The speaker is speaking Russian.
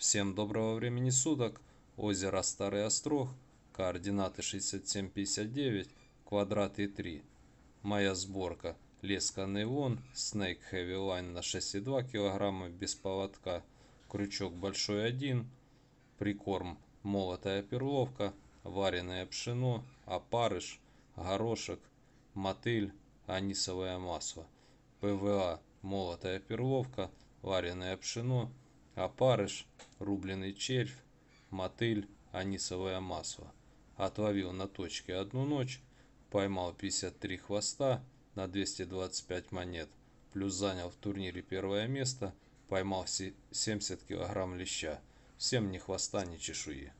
Всем доброго времени суток. Озеро Старый Острог. Координаты 6759, квадраты 3. Моя сборка. Леска Нейлон, Снейк Heavy Line на 6,2 кг без поводка, крючок большой 1, прикорм молотая перловка, вареное пшено, опарыш, горошек, мотыль, анисовое масло, ПВА молотая перловка, вареное пшено, опарыш, рубленый червь, мотыль, анисовое масло. Отловил на точке одну ночь, поймал 53 хвоста на 225 монет, плюс занял в турнире первое место, поймал 70 килограмм леща. Всем ни хвоста, ни чешуи.